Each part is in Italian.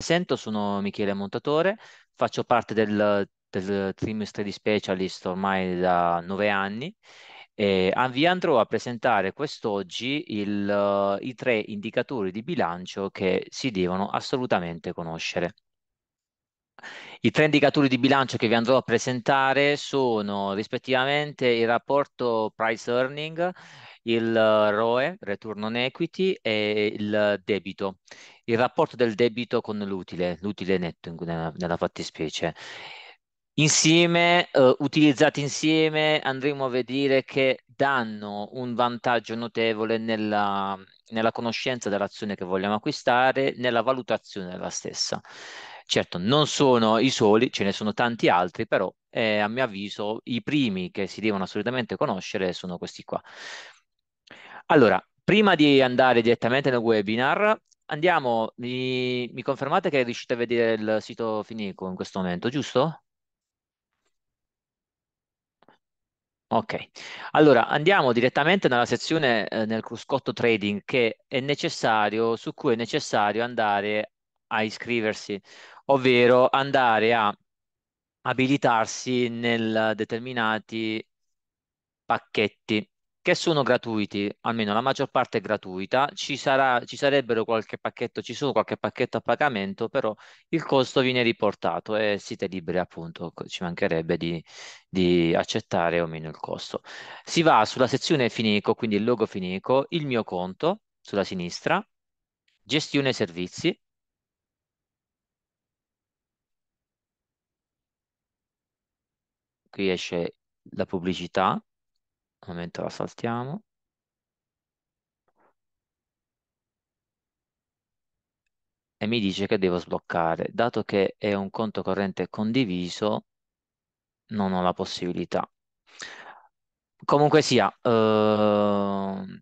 sento, sono Michele Montatore, faccio parte del, del trimestre Study specialist ormai da nove anni e vi andrò a presentare quest'oggi il, i tre indicatori di bilancio che si devono assolutamente conoscere. I tre indicatori di bilancio che vi andrò a presentare sono rispettivamente il rapporto price earning il eh, ROE, Return on Equity, e il debito, il rapporto del debito con l'utile, l'utile netto nella, nella fattispecie. Insieme, eh, utilizzati insieme, andremo a vedere che danno un vantaggio notevole nella, nella conoscenza dell'azione che vogliamo acquistare, nella valutazione della stessa. Certo, non sono i soli, ce ne sono tanti altri, però eh, a mio avviso i primi che si devono assolutamente conoscere sono questi qua. Allora, prima di andare direttamente nel webinar, andiamo, mi, mi confermate che riuscite a vedere il sito Finico in questo momento, giusto? Ok, allora andiamo direttamente nella sezione eh, nel cruscotto trading che è necessario, su cui è necessario andare a iscriversi, ovvero andare a abilitarsi nel determinati pacchetti che sono gratuiti, almeno la maggior parte è gratuita, ci, sarà, ci sarebbero qualche pacchetto, ci sono qualche pacchetto a pagamento, però il costo viene riportato e siete liberi appunto, ci mancherebbe di, di accettare o meno il costo. Si va sulla sezione Finico, quindi il logo Finico, il mio conto sulla sinistra, gestione servizi, qui esce la pubblicità, Momento la saltiamo. E mi dice che devo sbloccare. Dato che è un conto corrente condiviso, non ho la possibilità. Comunque sia, eh,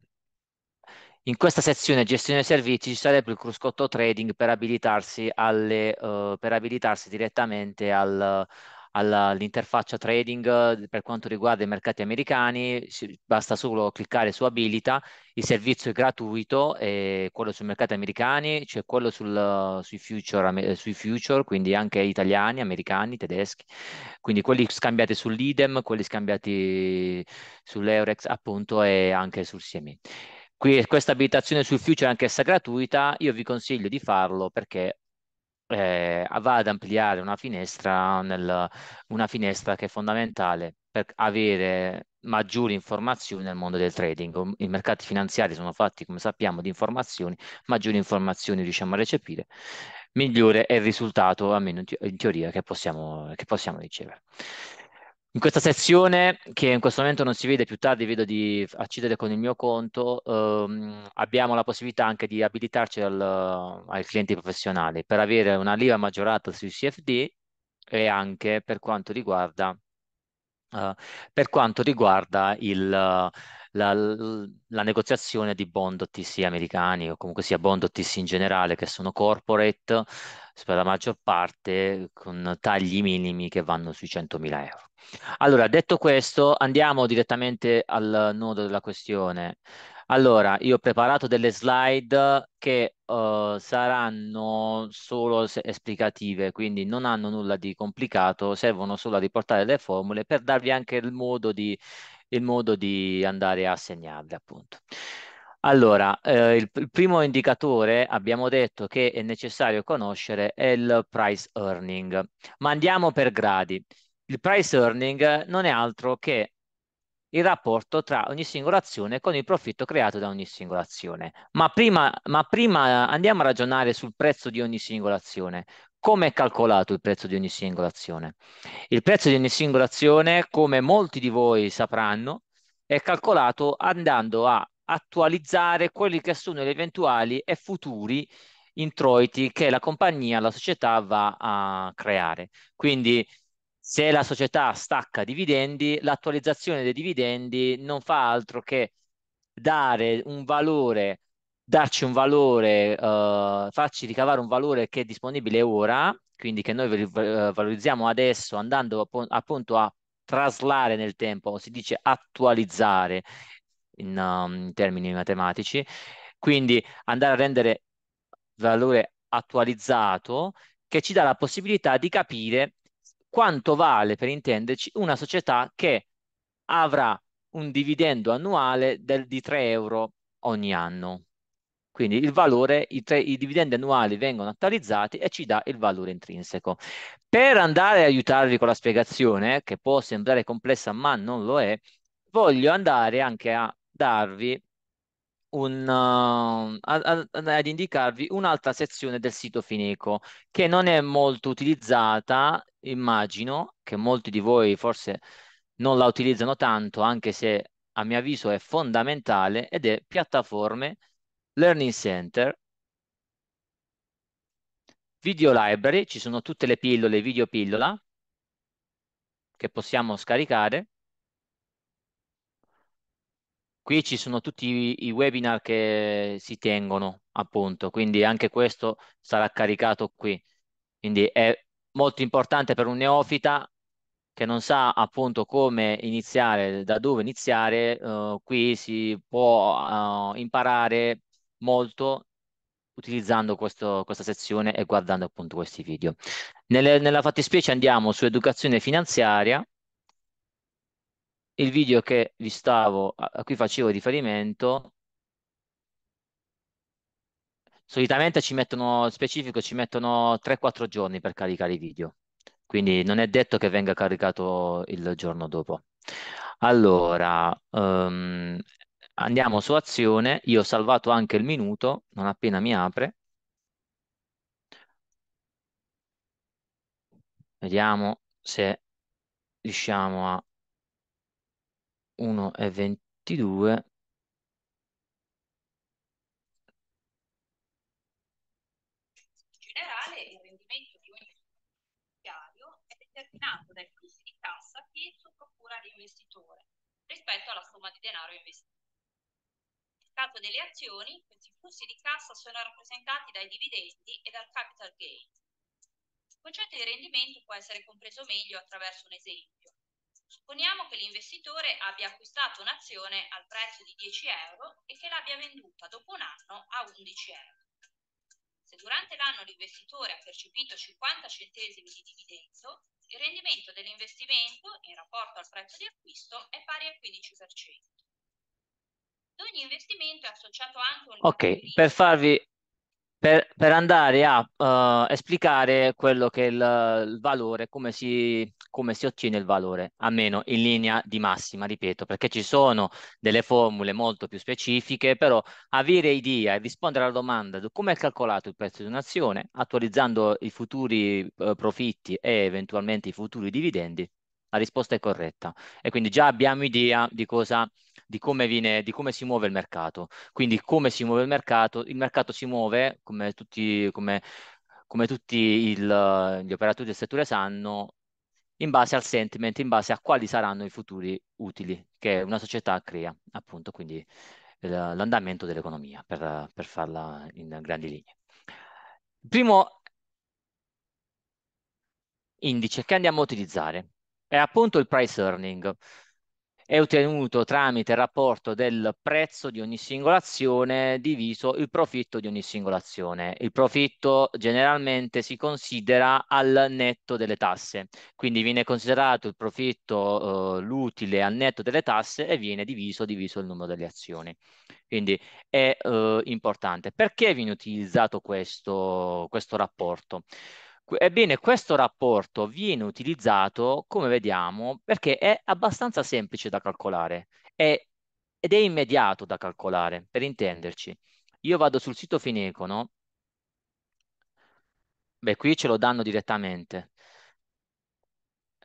in questa sezione gestione dei servizi ci sarebbe il cruscotto trading per abilitarsi, alle, eh, per abilitarsi direttamente al, all'interfaccia trading eh, per quanto riguarda i mercati americani, basta solo cliccare su abilita, il servizio è gratuito, è eh, quello sui mercati americani, c'è cioè quello sul, eh, sui, future, sui, future, quindi anche italiani, americani, tedeschi, quindi quelli scambiati sull'idem, quelli scambiati sull'Eurex appunto e anche sul CME. Qui, questa abilitazione sul future è anch'essa gratuita, io vi consiglio di farlo perché eh, va ad ampliare una finestra, nel, una finestra che è fondamentale per avere maggiori informazioni nel mondo del trading. I mercati finanziari sono fatti, come sappiamo, di informazioni, maggiori informazioni riusciamo a recepire, migliore è il risultato, almeno in teoria, che possiamo, che possiamo ricevere. In questa sezione, che in questo momento non si vede, più tardi vedo di accedere con il mio conto, ehm, abbiamo la possibilità anche di abilitarci al, ai clienti professionali per avere una lira maggiorata sui CFD e anche per quanto riguarda, eh, per quanto riguarda il, la, la negoziazione di bond OTC americani o comunque sia bond OTC in generale, che sono corporate per la maggior parte con tagli minimi che vanno sui 100.000 euro. Allora, detto questo, andiamo direttamente al nodo della questione. Allora, io ho preparato delle slide che uh, saranno solo esplicative, quindi non hanno nulla di complicato, servono solo a riportare le formule per darvi anche il modo di il modo di andare a segnarle, appunto. Allora, eh, il, il, primo indicatore abbiamo detto che è necessario conoscere è il price earning, ma andiamo per gradi. Il price earning non è altro che il rapporto tra ogni singola azione con il profitto creato da ogni singola azione. Ma prima, ma prima andiamo a ragionare sul prezzo di ogni singola azione. Come è calcolato il prezzo di ogni singola azione? Il prezzo di ogni singola azione, come molti di voi sapranno, è calcolato andando a attualizzare quelli che sono gli eventuali e futuri introiti che la compagnia, la società va a creare. Quindi se la società stacca dividendi, l'attualizzazione dei dividendi non fa altro che dare un valore darci un valore, uh, farci ricavare un valore che è disponibile ora, quindi che noi eh, valorizziamo adesso andando appunto a traslare nel tempo, si dice attualizzare in, um, in termini matematici, quindi andare a rendere valore attualizzato che ci dà la possibilità di capire quanto vale, per intenderci, una società che avrà un dividendo annuale del, di 3 euro ogni anno. Quindi il valore, i, tre, i dividendi annuali vengono attualizzati e ci dà il valore intrinseco. Per andare a aiutarvi con la spiegazione, che può sembrare complessa ma non lo è, voglio andare anche a darvi un, uh, ad, ad indicarvi un'altra sezione del sito Fineco che non è molto utilizzata, immagino che molti di voi forse non la utilizzano tanto, anche se a mio avviso è fondamentale ed è piattaforme. Learning Center, Video Library, ci sono tutte le pillole, video pillola, che possiamo scaricare. Qui ci sono tutti i, webinar che si tengono, appunto, quindi anche questo sarà caricato qui. Quindi è molto importante per un neofita che non sa appunto come iniziare, da dove iniziare, uh, qui si può uh, imparare molto utilizzando questo, questa sezione e guardando appunto questi video. Nelle, nella fattispecie andiamo su educazione finanziaria, il video che vi stavo, a cui facevo riferimento, solitamente ci mettono, specifico, ci mettono 3-4 giorni per caricare i video, quindi non è detto che venga caricato il giorno dopo. Allora, um, Andiamo su azione, io ho salvato anche il minuto, non appena mi apre. Vediamo se riusciamo a 1 e 22. In generale il rendimento di un finanziario è determinato dai flussi di cassa che esso procura all'investitore rispetto alla somma di denaro investito mercato delle azioni, questi flussi di cassa sono rappresentati dai dividendi e dal capital gain. Il concetto di rendimento può essere compreso meglio attraverso un esempio. Supponiamo che l'investitore abbia acquistato un'azione al prezzo di 10 euro e che l'abbia venduta dopo un anno a 11 euro. Se durante l'anno l'investitore ha percepito 50 centesimi di dividendo, il rendimento dell'investimento in rapporto al prezzo di acquisto è pari al 15% ogni investimento è associato anche a un... Ok, per farvi... Per, per andare a uh, esplicare quello che è il, il valore, come si, come si ottiene il valore, almeno in linea di massima, ripeto, perché ci sono delle formule molto più specifiche, però avere idea e rispondere alla domanda di come è calcolato il prezzo di un'azione, attualizzando i futuri eh, profitti e eventualmente i futuri dividendi, la risposta è corretta. E quindi già abbiamo idea di cosa di come, viene, di come si muove il mercato. Quindi come si muove il mercato? Il mercato si muove, come tutti, come, come tutti il, gli operatori del settore sanno, in base al sentiment, in base a quali saranno i futuri utili che una società crea, appunto, quindi eh, l'andamento dell'economia, per, per farla in grandi linee. Il primo indice che andiamo a utilizzare è appunto il price earning è ottenuto tramite il rapporto del prezzo di ogni singola azione diviso il profitto di ogni singola azione. Il profitto generalmente si considera al netto delle tasse, quindi viene considerato il profitto, eh, l'utile al netto delle tasse e viene diviso, diviso il numero delle azioni. Quindi è eh, importante. Perché viene utilizzato questo, questo rapporto? Ebbene, questo rapporto viene utilizzato, come vediamo, perché è abbastanza semplice da calcolare è, ed è immediato da calcolare, per intenderci. Io vado sul sito Fineco, no? beh qui ce lo danno direttamente.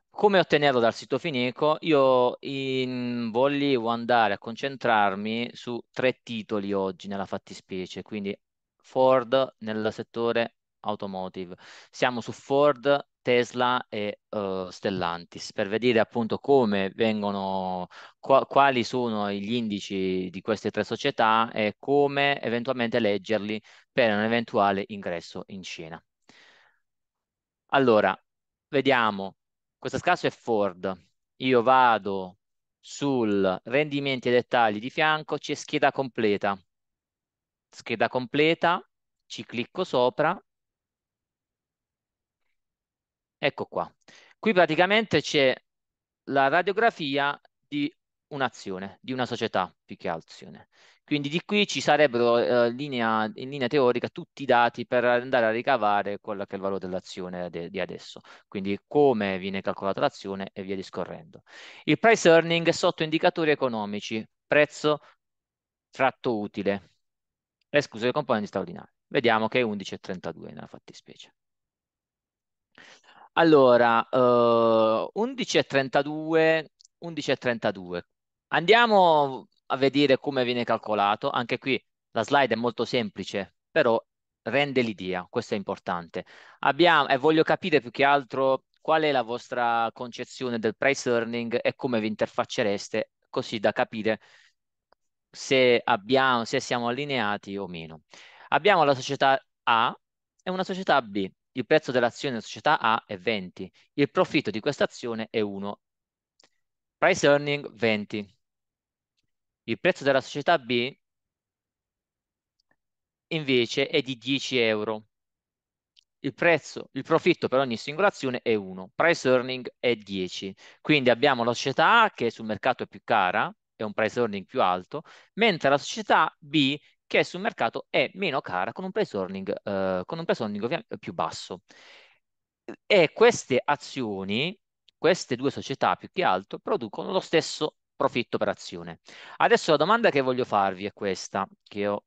Come ottenerlo dal sito Fineco? Io in, volevo andare a concentrarmi su tre titoli oggi nella fattispecie, quindi Ford nel settore automotive. Siamo su Ford, Tesla e uh, Stellantis per vedere appunto come vengono, qua, quali sono gli indici di queste tre società e come eventualmente leggerli per un eventuale ingresso in Cina. Allora, vediamo, questo caso è Ford. Io vado sul rendimenti e dettagli di fianco, c'è scheda completa. Scheda completa, ci clicco sopra Ecco qua. Qui praticamente c'è la radiografia di un'azione, di una società più che azione. Quindi di qui ci sarebbero eh, linea, in linea teorica tutti i dati per andare a ricavare quello che è il valore dell'azione de, di adesso, quindi come viene calcolata l'azione e via discorrendo. Il price earning sotto indicatori economici, prezzo tratto utile, escluso eh, le componenti straordinarie. Vediamo che è 11,32 nella fattispecie. Allora, 11 eh, e 32. Andiamo a vedere come viene calcolato. Anche qui la slide è molto semplice, però rende l'idea, questo è importante. Abbiamo, e voglio capire più che altro qual è la vostra concezione del price earning e come vi interfaccereste, così da capire se, abbiamo, se siamo allineati o meno. Abbiamo la società A e una società B il prezzo dell'azione della società A è 20, il profitto di questa azione è 1, price earning 20. Il prezzo della società B invece è di 10 euro. Il prezzo, il profitto per ogni singola azione è 1, price earning è 10. Quindi abbiamo la società A che sul mercato è più cara, è un price earning più alto, mentre la società B che sul mercato è meno cara con un price earning, eh, con un price earning più basso. E queste azioni, queste due società più che altro, producono lo stesso profitto per azione. Adesso la domanda che voglio farvi è questa, che ho,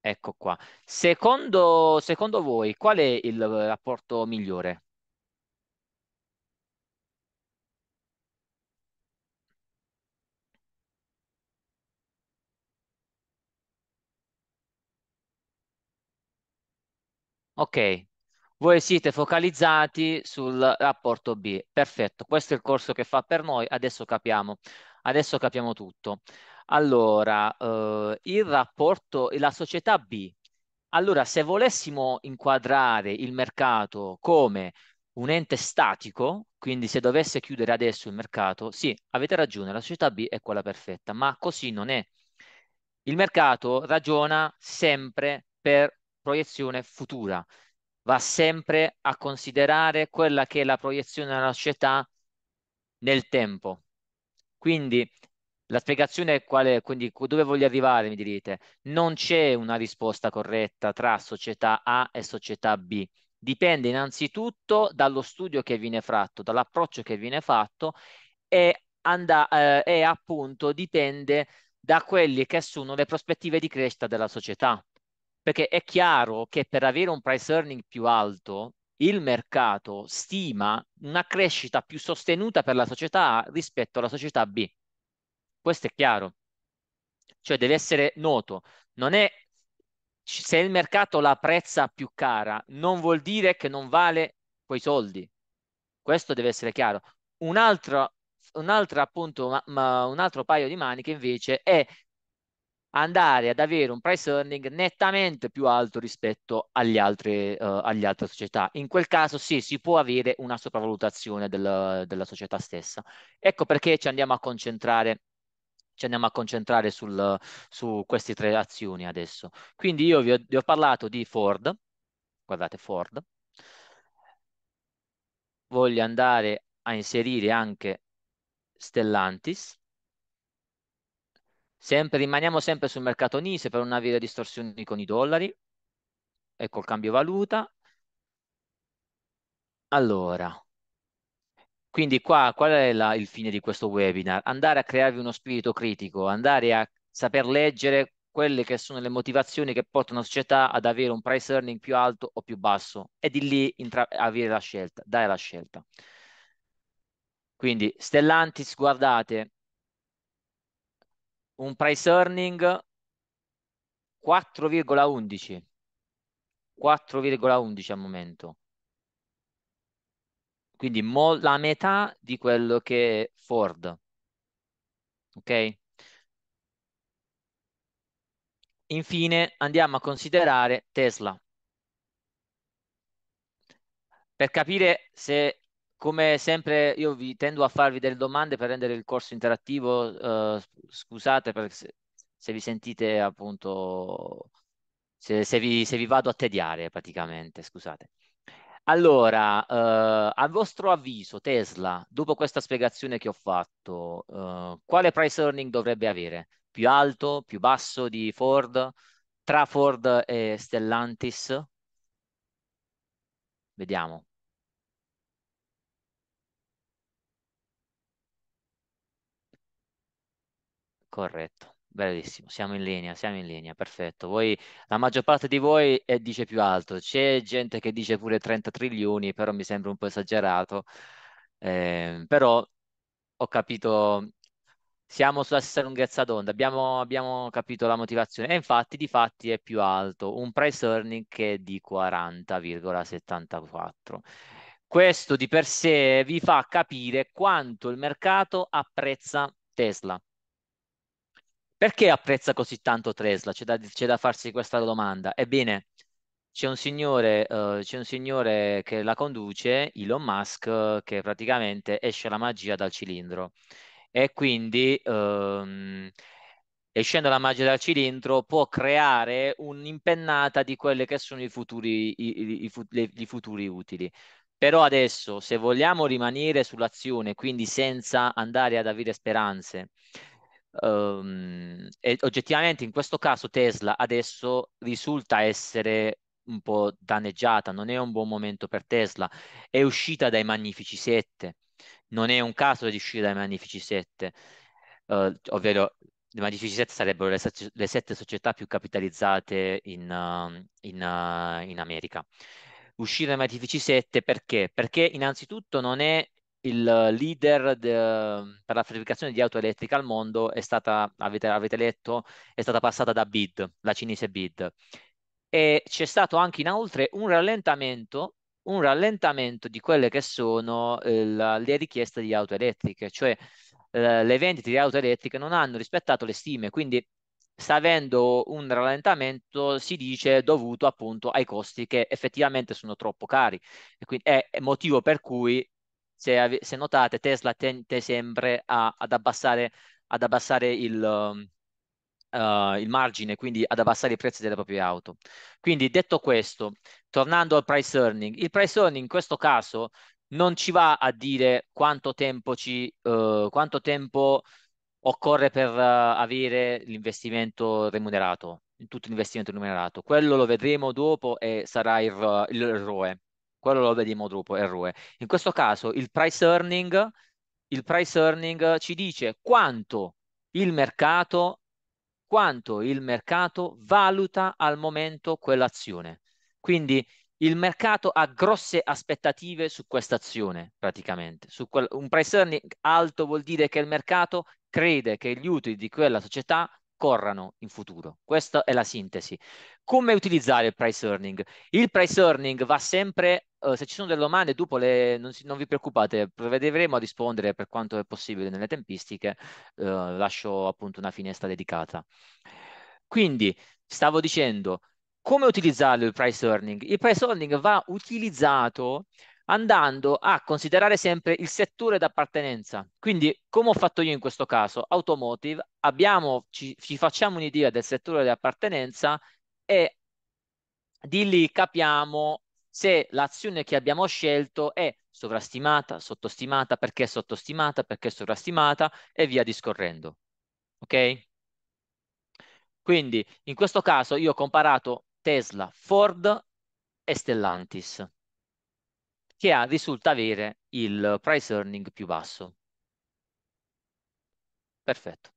ecco qua. Secondo, secondo voi qual è il eh, rapporto migliore Ok, voi siete focalizzati sul rapporto B. Perfetto, questo è il corso che fa per noi, adesso capiamo, adesso capiamo tutto. Allora, eh, il rapporto, la società B. Allora, se volessimo inquadrare il mercato come un ente statico, quindi se dovesse chiudere adesso il mercato, sì, avete ragione, la società B è quella perfetta, ma così non è. Il mercato ragiona sempre per proiezione futura, va sempre a considerare quella che è la proiezione della società nel tempo. Quindi la spiegazione è quale, quindi dove voglio arrivare, mi direte, non c'è una risposta corretta tra società A e società B. Dipende innanzitutto dallo studio che viene fatto, dall'approccio che viene fatto e, and- eh, e appunto dipende da quelle che sono le prospettive di crescita della società. Perché è chiaro che per avere un price earning più alto, il mercato stima una crescita più sostenuta per la società A rispetto alla società B. Questo è chiaro. Cioè deve essere noto. Non è se il mercato la prezza più cara, non vuol dire che non vale quei soldi. Questo deve essere chiaro. Un altro, un altro appunto, ma, ma, un altro paio di maniche invece è andare ad avere un price earning nettamente più alto rispetto agli altri, uh, eh, agli altre società. In quel caso sì, si può avere una sopravvalutazione del, della società stessa. Ecco perché ci andiamo a concentrare ci andiamo a concentrare sul, su queste tre azioni adesso. Quindi io vi ho, vi ho parlato di Ford, guardate Ford, voglio andare a inserire anche Stellantis, Sempre, rimaniamo sempre sul mercato NISE per non avere distorsioni con i dollari e col cambio valuta. Allora, quindi qua qual è la, il fine di questo webinar? Andare a crearvi uno spirito critico, andare a saper leggere quelle che sono le motivazioni che portano la società ad avere un price earning più alto o più basso e di lì avere la scelta, dare la scelta. Quindi Stellantis, guardate, un price earning 4,11 4,11 al momento quindi la metà di quello che è Ford ok infine andiamo a considerare Tesla per capire se come sempre io vi tendo a farvi delle domande per rendere il corso interattivo, eh, scusate per, se, se, vi sentite appunto, se, se, vi, se, vi, vado a tediare praticamente, scusate. Allora, eh, a vostro avviso Tesla, dopo questa spiegazione che ho fatto, eh, quale price earning dovrebbe avere? Più alto, più basso di Ford, tra Ford e Stellantis? Vediamo. Corretto. Bellissimo, siamo in linea, siamo in linea, perfetto. Voi, la maggior parte di voi eh, dice più alto, c'è gente che dice pure 30 trilioni, però mi sembra un po' esagerato. Eh, però ho capito, siamo sulla stessa lunghezza d'onda, abbiamo, abbiamo, capito la motivazione. E infatti, di fatti, è più alto, un price earning che è di 40,74. Questo di per sé vi fa capire quanto il mercato apprezza Tesla perché apprezza così tanto Tesla? C'è da, c'è da farsi questa domanda. Ebbene, c'è un, signore, uh, c'è un signore che la conduce, Elon Musk, che praticamente esce la magia dal cilindro. E quindi, um, escendo la magia dal cilindro, può creare un'impennata di quelli che sono i futuri, i, i, i, i futuri utili. Però adesso, se vogliamo rimanere sull'azione, quindi senza andare ad avere speranze, Um, e oggettivamente in questo caso Tesla adesso risulta essere un po' danneggiata, non è un buon momento per Tesla, è uscita dai Magnifici 7, non è un caso di uscire dai Magnifici 7, uh, eh, ovvero i Magnifici 7 sarebbero le, le sette società più capitalizzate in, uh, in, uh, in America. Uscire dai Magnifici 7 perché? Perché innanzitutto non è il leader de, per la fabbricazione di auto elettriche al mondo è stata, avete, avete, letto, è stata passata da BID, la cinese BID. E c'è stato anche inoltre un rallentamento, un rallentamento di quelle che sono eh, la, le richieste di auto elettriche, cioè eh, le vendite di auto elettriche non hanno rispettato le stime, quindi sta avendo un rallentamento, si dice, dovuto appunto ai costi che effettivamente sono troppo cari. E quindi è motivo per cui se, se notate Tesla tende sempre a, ad abbassare, ad abbassare il, uh, il, margine, quindi ad abbassare i prezzi delle proprie auto. Quindi detto questo, tornando al price earning, il price earning in questo caso non ci va a dire quanto tempo, ci, uh, quanto tempo occorre per uh, avere l'investimento remunerato tutto l'investimento remunerato. Quello lo vedremo dopo e sarà il, il ROE quello lo vediamo dopo, ROE. In questo caso il price earning, il price earning ci dice quanto il mercato quanto il mercato valuta al momento quell'azione. Quindi il mercato ha grosse aspettative su questa azione, praticamente. Quel, un price earning alto vuol dire che il mercato crede che gli utili di quella società corrano in futuro. Questa è la sintesi. Come utilizzare il price earning? Il price earning va sempre, uh, se ci sono delle domande, dopo le, non, si, non, vi preoccupate, provvederemo a rispondere per quanto è possibile nelle tempistiche, uh, lascio appunto una finestra dedicata. Quindi, stavo dicendo, come utilizzare il price earning? Il price earning va utilizzato andando a considerare sempre il settore d'appartenenza. Quindi, come ho fatto io in questo caso, automotive, abbiamo, ci, ci facciamo un'idea del settore di appartenenza e di lì capiamo se l'azione che abbiamo scelto è sovrastimata, sottostimata, perché sottostimata, perché sovrastimata e via discorrendo. Ok? Quindi in questo caso io ho comparato Tesla, Ford e Stellantis che ha, risulta avere il price earning più basso. Perfetto.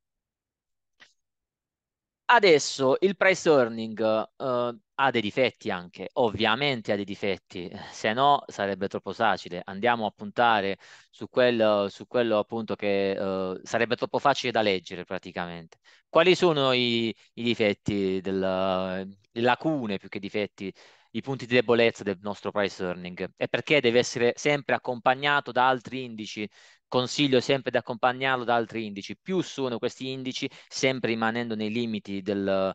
Adesso il price earning uh, ha dei difetti anche, ovviamente ha dei difetti, se no sarebbe troppo facile. Andiamo a puntare su, quel, su quello appunto che uh, sarebbe troppo facile da leggere praticamente. Quali sono i, i difetti, del, le lacune più che difetti i punti di debolezza del nostro price earning e perché deve essere sempre accompagnato da altri indici. Consiglio sempre di accompagnarlo da altri indici. Più sono questi indici, sempre rimanendo nei limiti del,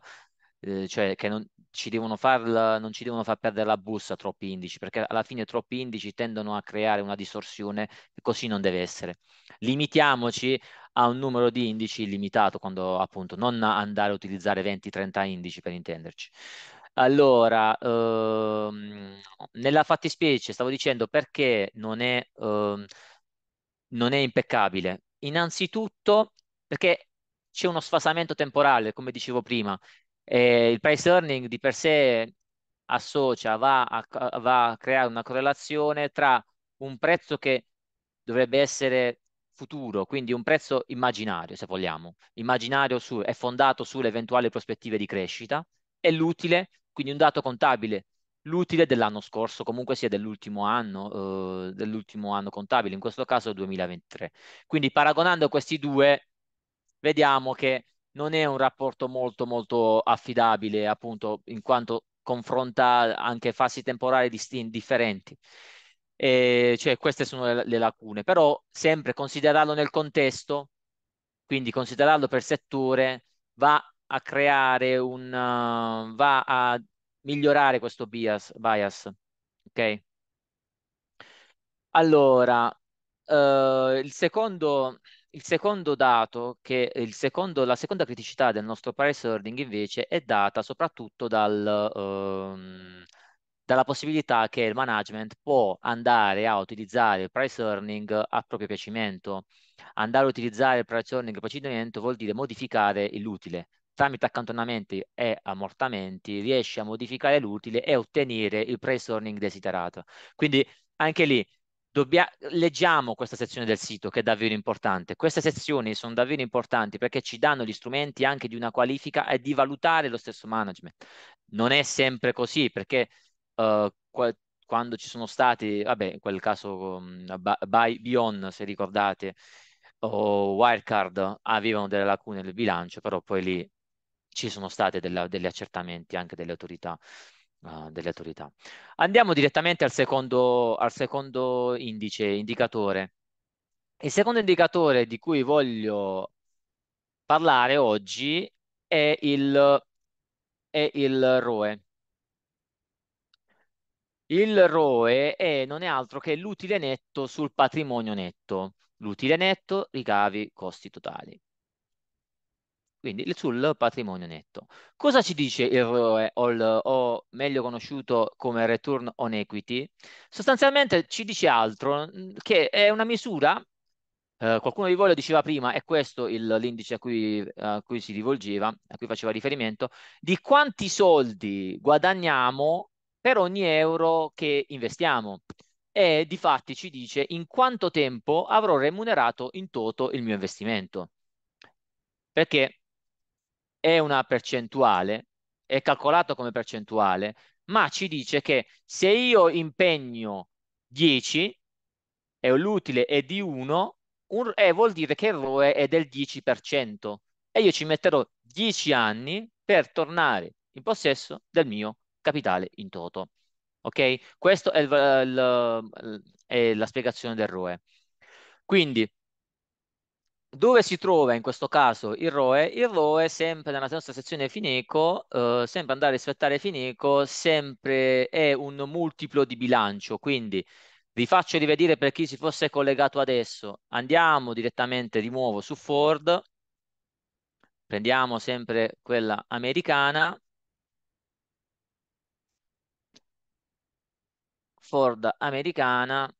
eh, cioè che non ci, farla, non ci, devono far perdere la bussa troppi indici, perché alla fine troppi indici tendono a creare una distorsione e così non deve essere. Limitiamoci a un numero di indici limitato, quando appunto non andare a utilizzare 20-30 indici per intenderci. Allora, ehm, nella fattispecie stavo dicendo perché non è, ehm, non è impeccabile. Innanzitutto perché c'è uno sfasamento temporale, come dicevo prima. Eh, il price earning di per sé associa, va a, va a creare una correlazione tra un prezzo che dovrebbe essere futuro, quindi un prezzo immaginario, se vogliamo, immaginario su, è fondato sulle eventuali prospettive di crescita, e l'utile quindi un dato contabile l'utile dell'anno scorso, comunque sia dell'ultimo anno, eh, dell'ultimo anno contabile, in questo caso 2023. Quindi paragonando questi due, vediamo che non è un rapporto molto molto affidabile, appunto, in quanto confronta anche fasi temporali distin- differenti. E cioè, queste sono le, le lacune, però sempre considerarlo nel contesto, quindi considerarlo per settore, va a creare un uh, va a migliorare questo bias, bias. ok? Allora, uh, il, secondo, il secondo dato, che il secondo, la seconda criticità del nostro price earning invece è data soprattutto dal, uh, dalla possibilità che il management può andare a utilizzare il price earning a proprio piacimento. Andare a utilizzare il price earning a piacimento vuol dire modificare l'utile, tramite accantonamenti e ammortamenti riesce a modificare l'utile e ottenere il price earning desiderato. Quindi anche lì dobbia- leggiamo questa sezione del sito che è davvero importante. Queste sezioni sono davvero importanti perché ci danno gli strumenti anche di una qualifica e di valutare lo stesso management. Non è sempre così perché uh, eh, qu- quando ci sono stati, vabbè, in quel caso um, by Bion, se ricordate, o Wirecard avevano delle lacune nel bilancio, però poi lì ci sono stati degli accertamenti anche delle autorità, uh, delle autorità. Andiamo direttamente al secondo, al secondo indice, indicatore. Il secondo indicatore di cui voglio parlare oggi è il, è il ROE. Il ROE è, non è altro che l'utile netto sul patrimonio netto, l'utile netto ricavi costi totali quindi sul patrimonio netto. Cosa ci dice il ROE o, il, o meglio conosciuto come return on equity? Sostanzialmente ci dice altro che è una misura Uh, qualcuno di voi lo diceva prima, è questo l'indice a, uh, a cui, si rivolgeva, a cui faceva riferimento, di quanti soldi guadagniamo per ogni euro che investiamo. E di fatti ci dice in quanto tempo avrò remunerato in toto il mio investimento. Perché è una percentuale, è calcolato come percentuale, ma ci dice che se io impegno 10 e l'utile è di 1, un, eh, vuol dire che il ROE è del 10% e io ci metterò 10 anni per tornare in possesso del mio capitale in toto. Ok? Questa è, è, la spiegazione del ROE. Quindi dove si trova in questo caso il ROE? Il ROE sempre nella nostra sezione Fineco, eh, sempre andare a rispettare Fineco, sempre è un multiplo di bilancio, quindi vi faccio rivedere per chi si fosse collegato adesso. Andiamo direttamente di nuovo su Ford, prendiamo sempre quella americana, Ford americana,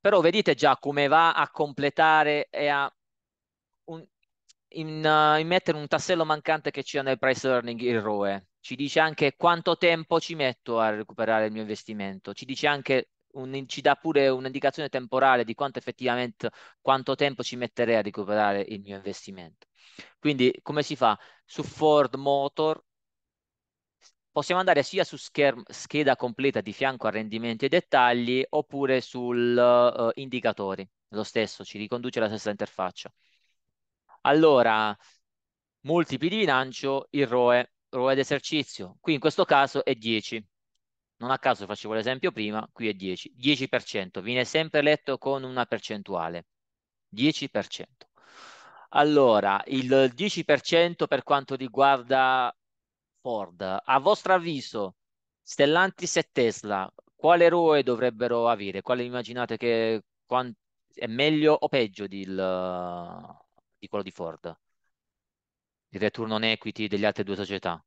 però vedete già come va a completare e a un, in, uh, in mettere un tassello mancante che c'è nel price earning il ROE. Ci dice anche quanto tempo ci metto a recuperare il mio investimento. Ci dice anche un, ci dà pure un'indicazione temporale di quanto effettivamente quanto tempo ci metterei a recuperare il mio investimento. Quindi come si fa? Su Ford Motor possiamo andare sia su scherm, scheda completa di fianco a rendimenti e dettagli oppure sul uh, eh, indicatori. Lo stesso, ci riconduce alla stessa interfaccia. Allora, multipli di bilancio, il ROE, ROE d'esercizio, qui in questo caso è 10. Non a caso facevo l'esempio prima, qui è 10. 10% viene sempre letto con una percentuale. 10%. Allora, il 10% per quanto riguarda Ford, a vostro avviso, Stellantis e Tesla, quale ROE dovrebbero avere? Quale immaginate che è meglio o peggio del di quello di Ford, il return on equity delle altre due società.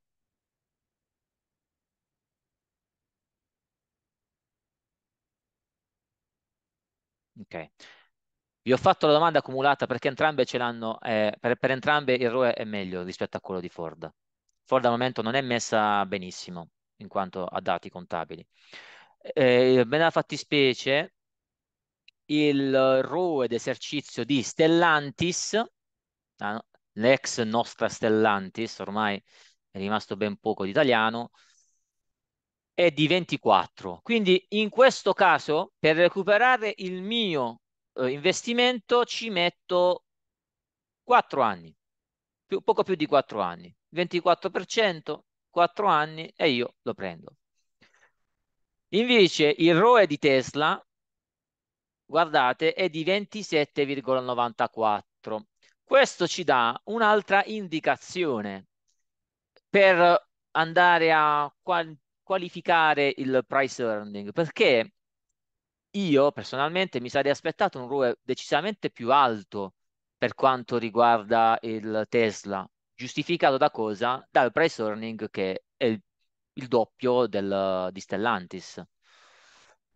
Ok. Vi ho fatto la domanda accumulata perché entrambe ce l'hanno, eh, per, per, entrambe il ROE è meglio rispetto a quello di Ford. Ford al momento non è messa benissimo in quanto a dati contabili. Eh, nella fattispecie, il ROE d'esercizio di Stellantis l'ex nostra Stellantis, ormai è rimasto ben poco di italiano, è di 24. Quindi in questo caso, per recuperare il mio eh, investimento, ci metto 4 anni, più, poco più di 4 anni, 24%, 4 anni e io lo prendo. Invece il ROE di Tesla, guardate, è di 27,94. Questo ci dà un'altra indicazione per andare a qualificare il price earning, perché io personalmente mi sarei aspettato un ROE decisamente più alto per quanto riguarda il Tesla, giustificato da cosa? Dal price earning che è il, il doppio del, di Stellantis.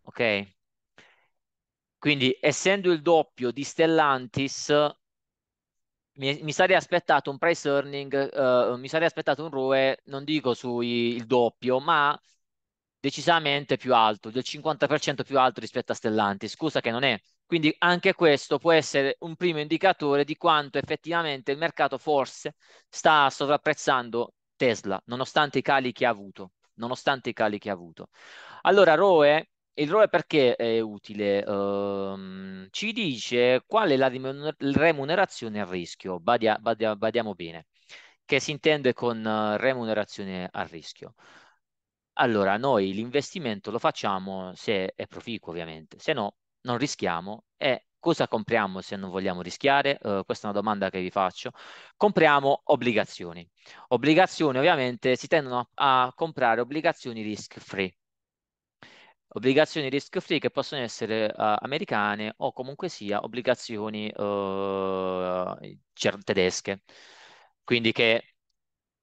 Ok? Quindi essendo il doppio di Stellantis, mi, mi, sarei aspettato un price earning, eh, mi sarei aspettato un ROE, non dico sui il doppio, ma decisamente più alto, del 50% più alto rispetto a Stellantis, scusa che non è. Quindi anche questo può essere un primo indicatore di quanto effettivamente il mercato forse sta sovrapprezzando Tesla, nonostante i cali che ha avuto, nonostante i cali che ha avuto. Allora, ROE il ROE perché è utile? Um, ci dice qual è la remunerazione a rischio, badia, badia, badiamo bene, che si intende con eh, remunerazione a rischio. Allora, noi l'investimento lo facciamo se è proficuo, ovviamente, se no non rischiamo e cosa compriamo se non vogliamo rischiare? Uh, questa è una domanda che vi faccio. Compriamo obbligazioni. Obbligazioni ovviamente si tendono a comprare obbligazioni risk free obbligazioni risk free che possono essere uh, americane o comunque sia obbligazioni uh, tedesche, quindi che,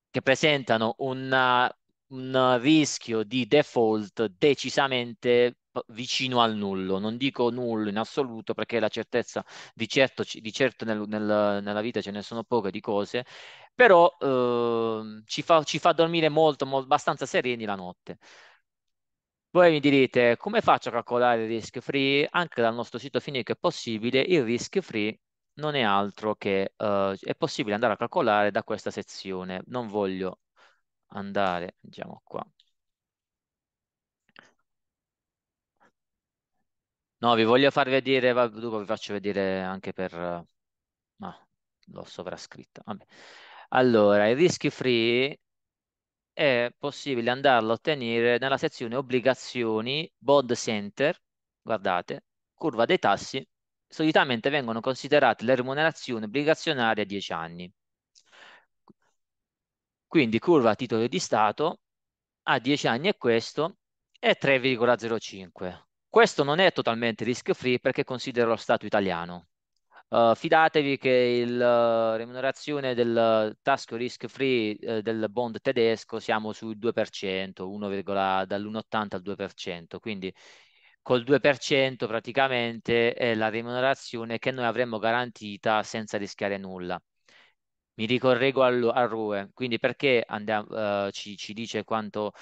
che presentano una, un rischio di default decisamente vicino al nullo, non dico nullo in assoluto perché la certezza di certo, di certo nel, nel, nella vita ce ne sono poche di cose, però eh, ci, fa, ci, fa, dormire molto, molto, abbastanza sereni la notte. Voi mi direte come faccio a calcolare il risk free? Anche dal nostro sito Finic è possibile, il risk free non è altro che uh, è possibile andare a calcolare da questa sezione. Non voglio andare, andiamo qua. No, vi voglio far vedere, dopo vi faccio vedere anche per... ma no, l'ho sovrascritta. Vabbè. Allora, il risk free è possibile andarlo a ottenere nella sezione obbligazioni bond center, guardate, curva dei tassi, solitamente vengono considerate le remunerazioni obbligazionarie a 10 anni. Quindi curva titolo di Stato a 10 anni è questo, è 3,05. Questo non è totalmente risk free perché considero lo Stato italiano. Uh, fidatevi che la uh, eh, remunerazione del task risk free uh, del bond tedesco siamo sul 2%, 1, dall'1,80 al 2%, quindi col 2% praticamente è la remunerazione che noi avremmo garantita senza rischiare nulla. Mi ricorrego al, al ROE, quindi perché andiamo, ci, ci dice quanto,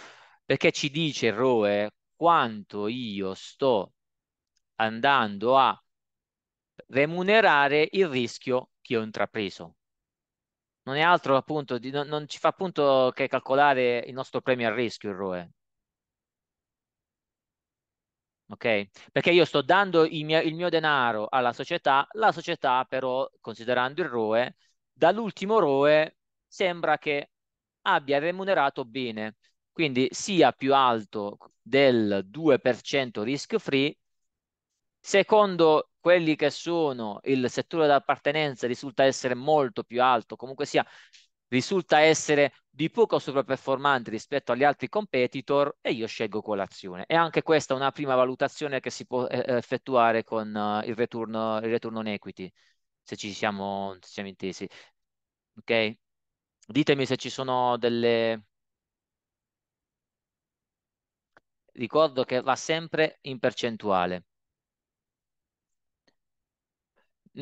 perché ci dice ROE quanto io sto andando a remunerare il rischio che ho intrapreso. Non è altro appunto, di, non, non, ci fa appunto che calcolare il nostro premio al rischio, il ROE. Ok? Perché io sto dando il mio, il mio denaro alla società, la società però, considerando il ROE, dall'ultimo ROE sembra che abbia remunerato bene, quindi sia più alto del 2% risk free, secondo quelli che sono il settore d'appartenenza risulta essere molto più alto, comunque sia risulta essere di poco sovraperformante rispetto agli altri competitor e io scelgo colazione. E anche questa è una prima valutazione che si può eh, eh, effettuare con eh, il, return, il return on equity, se ci siamo, se siamo intesi. Ok? Ditemi se ci sono delle... Ricordo che va sempre in percentuale.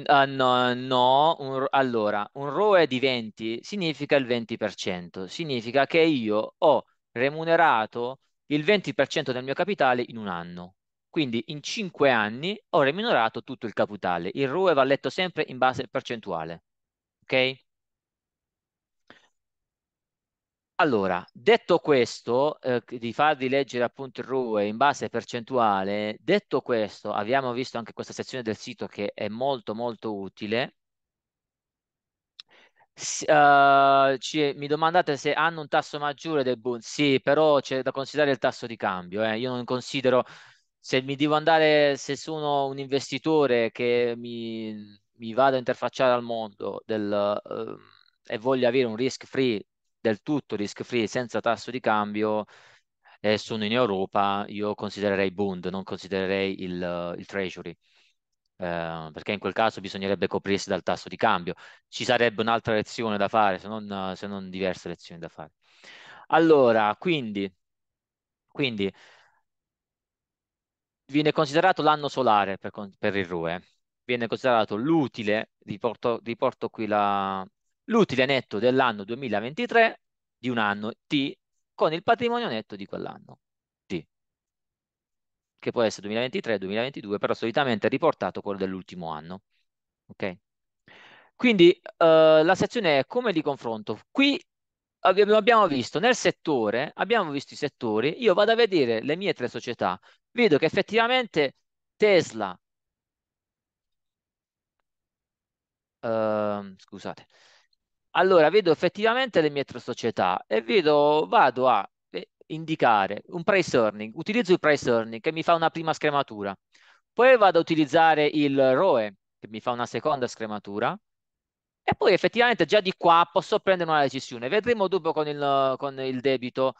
Ah, no, no. Un, allora, un ROE di 20 significa il 20%, significa che io ho remunerato il 20% del mio capitale in un anno. Quindi in 5 anni ho remunerato tutto il capitale. Il ROE va letto sempre in base percentuale. Ok? Allora, detto questo, eh, di farvi leggere appunto il RUE in base percentuale, detto questo, abbiamo visto anche questa sezione del sito che è molto molto utile. S uh, ci, mi domandate se hanno un tasso maggiore del Bund? Sì, però c'è da considerare il tasso di cambio. Eh. Io non considero, se mi devo andare, se sono un investitore che mi, mi vado a interfacciare al mondo del... Uh, e voglio avere un risk free del tutto risk free senza tasso di cambio e eh, sono in Europa, io considererei Bund, non considererei il, il Treasury. Eh, perché in quel caso bisognerebbe coprirsi dal tasso di cambio. Ci sarebbe un'altra lezione da fare, se non, se non diverse lezioni da fare. Allora, quindi, quindi viene considerato l'anno solare per, per, il RUE, viene considerato l'utile, riporto, riporto qui la, l'utile netto dell'anno 2023 di un anno T con il patrimonio netto di quell'anno T, che può essere 2023, 2022, però solitamente è riportato quello dell'ultimo anno. Ok? Quindi eh, la sezione è come li confronto. Qui abbiamo visto nel settore, abbiamo visto i settori, io vado a vedere le mie tre società, vedo che effettivamente Tesla, eh, scusate, allora vedo effettivamente le mie tre società e vedo, vado a eh, indicare un price earning, utilizzo il price earning che mi fa una prima scrematura, poi vado a utilizzare il ROE che mi fa una seconda scrematura e poi effettivamente già di qua posso prendere una decisione. Vedremo dopo con il, con il debito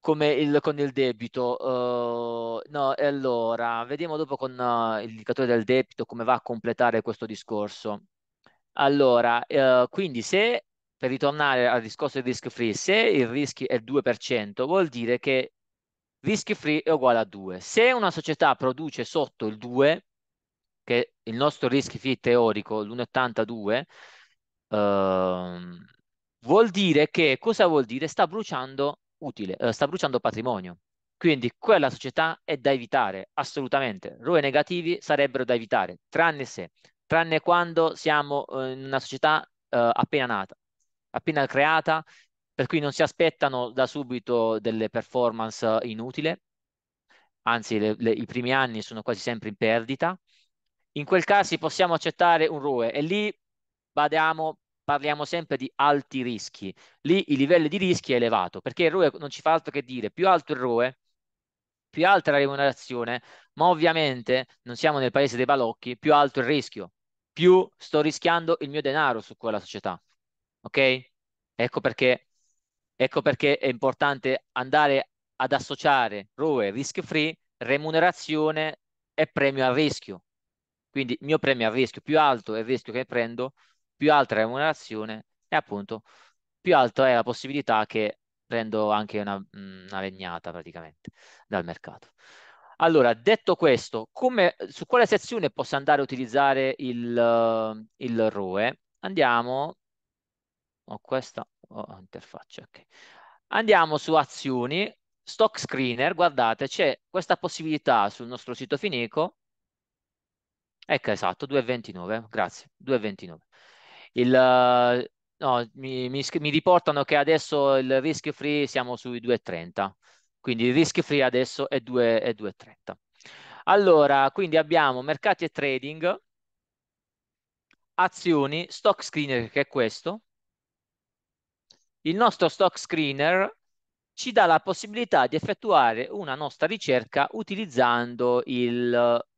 come il, con il debito. Uh, no, allora, vediamo dopo con uh, l'indicatore del debito come va a completare questo discorso. Allora, eh, quindi se, per ritornare al discorso del risk free, se il rischio è 2%, vuol dire che risk free è uguale a 2. Se una società produce sotto il 2, che il nostro risk free teorico, l'1,82, eh, vuol dire che, cosa vuol dire? Sta bruciando utile, eh, sta bruciando patrimonio. Quindi quella società è da evitare, assolutamente. ROE negativi sarebbero da evitare, tranne se tranne quando siamo eh, in una società eh, appena nata, appena creata, per cui non si aspettano da subito delle performance eh, inutili, anzi le, le, i primi anni sono quasi sempre in perdita. In quel caso possiamo accettare un ROE e lì badiamo, parliamo sempre di alti rischi. Lì il livello di rischi è elevato perché il ROE non ci fa altro che dire più alto il ROE, più alta la remunerazione, ma ovviamente non siamo nel paese dei balocchi, più alto il rischio, più sto rischiando il mio denaro su quella società. Ok? Ecco perché, ecco perché è importante andare ad associare ROE risk free, remunerazione e premio al rischio. Quindi il mio premio al rischio, più alto è il rischio che prendo, più alta è la remunerazione e appunto più alta è la possibilità che prendo anche una, una legnata praticamente dal mercato. Allora, detto questo, come, su quale sezione posso andare a utilizzare il, eh, il ROE? Andiamo, ho oh, questa, oh, interfaccia, ok. Andiamo su azioni, stock screener, guardate, c'è questa possibilità sul nostro sito Finico, ecco esatto, 2,29, grazie, 2,29. Il, eh, no, mi, mi, mi riportano che adesso il risk free siamo sui 2,30. Quindi il risk free adesso è 2,30. Allora, quindi abbiamo mercati e trading, azioni, stock screener che è questo. Il nostro stock screener ci dà la possibilità di effettuare una nostra ricerca utilizzando il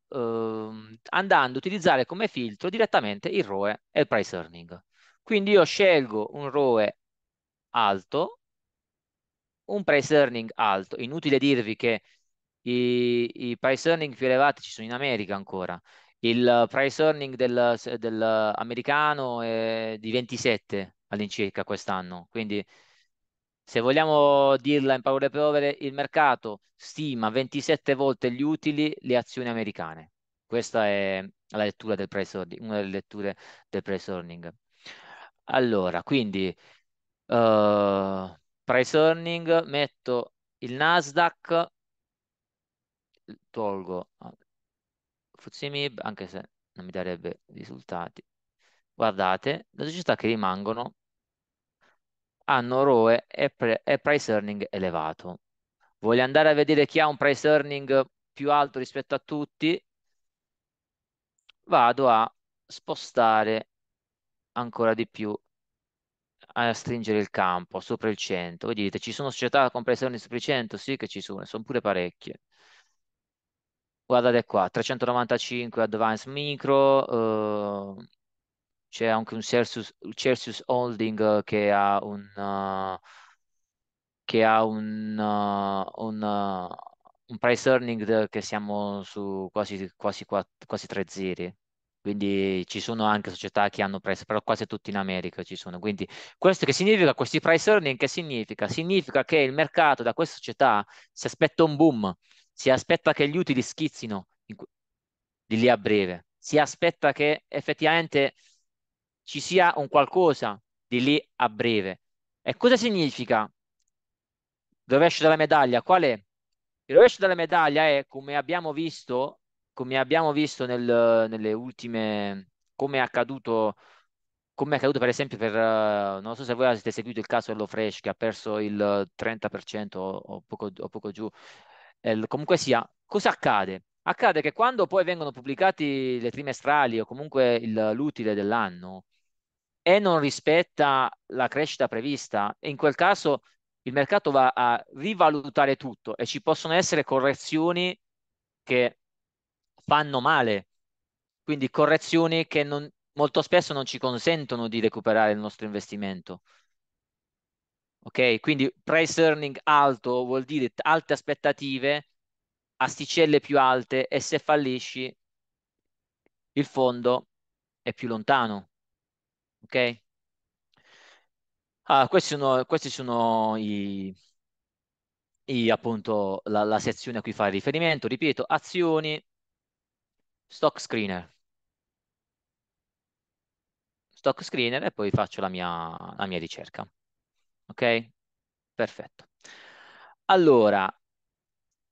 eh, andando a utilizzare come filtro direttamente il ROE e il price earning. Quindi io scelgo un ROE alto un price earning alto. Inutile dirvi che i, i price earning più elevati ci sono in America ancora. Il price earning del, del americano è di 27 all'incirca quest'anno. Quindi, se vogliamo dirla in parole povere, il mercato stima 27 volte gli utili le azioni americane. Questa è la lettura del price earning, una delle letture del price earning. Allora, quindi uh, price earning, metto il Nasdaq, tolgo ah, FTSE anche se non mi darebbe risultati. Guardate, le società che rimangono hanno ROE e, pre, e price earning elevato. Voglio andare a vedere chi ha un price earning più alto rispetto a tutti? Vado a spostare ancora di più a stringere il campo sopra il 100. Voi dite, ci sono società con compressione sopra il 100? Sì che ci sono, sono pure parecchie. Guardate qua, 395 Advanced Micro, eh, c'è anche un Celsius, Celsius, Holding che ha un... Uh, che ha un, uh, un, uh, un price earning che siamo su quasi, quasi, quasi tre zeri, quindi ci sono anche società che hanno price, però quasi tutti in America ci sono. Quindi questo che significa, questi price earning che significa? Significa che il mercato da questa società si aspetta un boom, si aspetta che gli utili schizzino di lì a breve, si aspetta che effettivamente ci sia un qualcosa di lì a breve. E cosa significa? Il rovescio della medaglia qual è? Il rovescio della medaglia è, come abbiamo visto, come abbiamo visto nel, nelle ultime, come è accaduto, come è accaduto per esempio per, eh, non so se voi avete seguito il caso dello Fresh che ha perso il 30% o poco, o poco giù, el, eh, comunque sia, cosa accade? Accade che quando poi vengono pubblicati le trimestrali o comunque il, l'utile dell'anno e non rispetta la crescita prevista, e in quel caso il mercato va a rivalutare tutto e ci possono essere correzioni che fanno male, quindi correzioni che non, molto spesso non ci consentono di recuperare il nostro investimento. Ok, quindi price earning alto vuol dire alte aspettative, asticelle più alte e se fallisci il fondo è più lontano. Ok? Ah, questi sono, questi sono i, i, appunto la, la sezione a cui fare riferimento. Ripeto, azioni, stock screener. Stock screener e poi faccio la mia, la mia ricerca. Ok? Perfetto. Allora,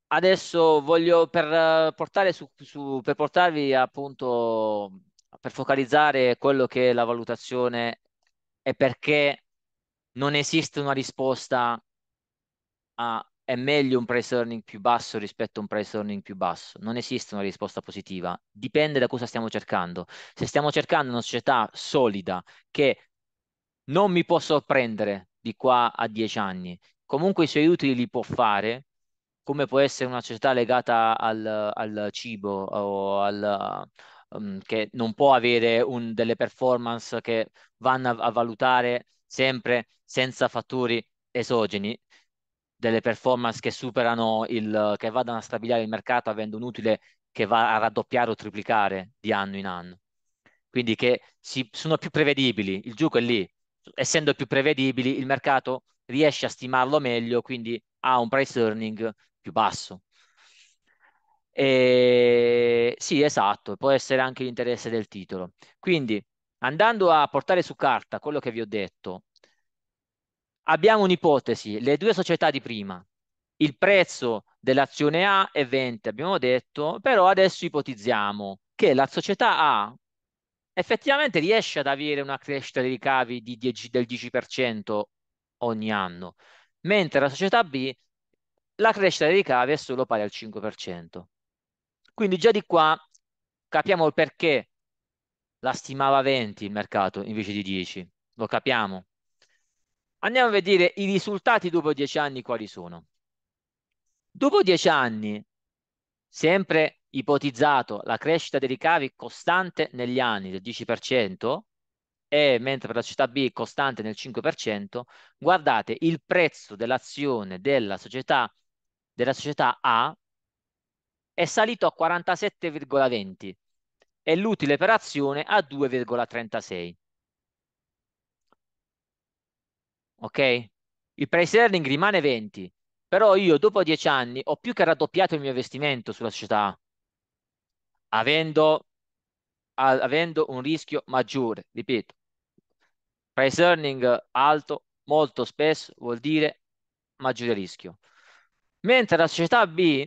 adesso voglio per, portare su, su, per portarvi appunto, per focalizzare quello che è la valutazione e perché non esiste una risposta a è meglio un price earning più basso rispetto a un price earning più basso. Non esiste una risposta positiva, dipende da cosa stiamo cercando. Se stiamo cercando una società solida che non mi può sorprendere di qua a dieci anni, comunque i suoi utili li può fare, come può essere una società legata al, al cibo o al, um, che non può avere un, delle performance che vanno a, a valutare sempre senza fattori esogeni delle performance che superano il che vadano a stabilire il mercato avendo un utile che va a raddoppiare o triplicare di anno in anno. Quindi che si, sono più prevedibili, il gioco è lì. Essendo più prevedibili, il mercato riesce a stimarlo meglio, quindi ha un price earning più basso. E... Sì, esatto, può essere anche l'interesse del titolo. Quindi, andando a portare su carta quello che vi ho detto, abbiamo un'ipotesi, le due società di prima, il prezzo dell'azione A è 20, abbiamo detto, però adesso ipotizziamo che la società A effettivamente riesce ad avere una crescita dei ricavi di 10, del 10% ogni anno, mentre la società B la crescita dei ricavi è solo pari al 5%. Quindi già di qua capiamo il perché la stimava 20 il mercato invece di 10, lo capiamo. Andiamo a vedere i risultati dopo dieci anni quali sono. Dopo dieci anni, sempre ipotizzato la crescita dei ricavi costante negli anni del 10% e mentre per la società B costante nel 5%, guardate il prezzo dell'azione della società, della società A è salito a 47,20 e l'utile per azione a 2,36. ok? Il price earning rimane 20, però io dopo 10 anni ho più che raddoppiato il mio investimento sulla società, avendo, a, avendo un rischio maggiore, ripeto. Price earning alto molto spesso vuol dire maggiore rischio. Mentre la società B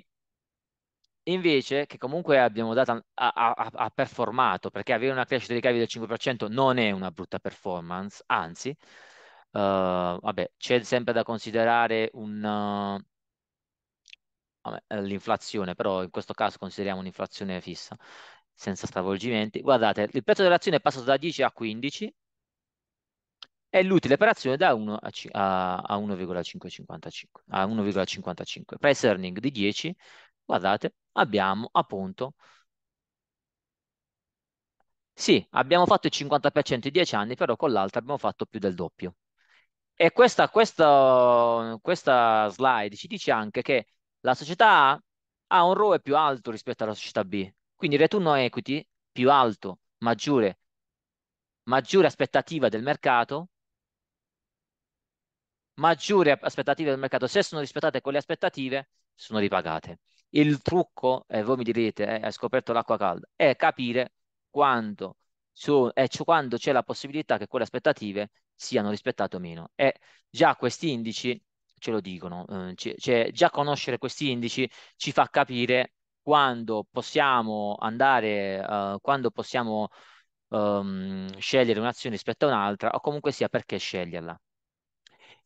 invece, che comunque abbiamo dato ha, a, a, performato, perché avere una crescita dei cavi del 5% non è una brutta performance, anzi, Uh, vabbè, c'è sempre da considerare un, uh, vabbè, eh, l'inflazione, però in questo caso consideriamo un'inflazione fissa, senza stravolgimenti. Guardate, il prezzo dell'azione è passato da 10 a 15 e l'utile per azione da 1 a, c- a, a 1,555, a 1,55. Price earning di 10, guardate, abbiamo appunto... Sì, abbiamo fatto il 50% in 10 anni, però con l'altra abbiamo fatto più del doppio. E questa, questa, questa slide ci dice anche che la società A ha un ROE più alto rispetto alla società B, quindi return on equity più alto, maggiore, maggiore aspettativa del mercato, maggiore aspettativa del mercato. Se sono rispettate quelle aspettative, sono ripagate. Il trucco, eh, voi mi direte, eh, scoperto l'acqua calda, è capire quanto su, è quando c'è la possibilità che quelle aspettative siano rispettate o meno. E già questi indici ce lo dicono, eh, cioè già conoscere questi indici ci fa capire quando possiamo andare, eh, quando possiamo ehm, scegliere un'azione rispetto a un'altra o comunque sia perché sceglierla.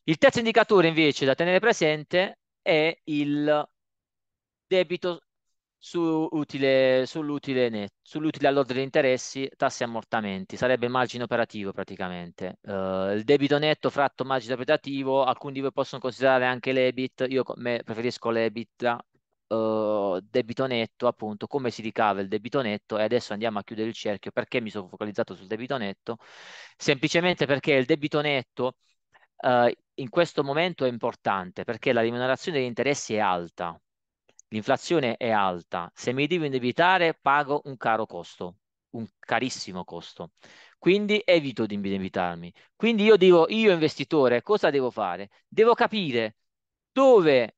Il terzo indicatore invece da tenere presente è il debito su utile, sull'utile, net, sull'utile all'ordine di interessi, tassi e ammortamenti, sarebbe il margine operativo praticamente. Uh, il debito netto fratto margine operativo, alcuni di voi possono considerare anche l'EBIT, io preferisco l'EBIT, uh, debito netto appunto, come si ricava il debito netto e adesso andiamo a chiudere il cerchio, perché mi sono focalizzato sul debito netto? Semplicemente perché il debito netto uh, in questo momento è importante, perché la remunerazione degli interessi è alta, l'inflazione è alta, se mi devo indebitare pago un caro costo, un carissimo costo. Quindi evito di indebitarmi. Quindi io devo, io investitore, cosa devo fare? Devo capire dove,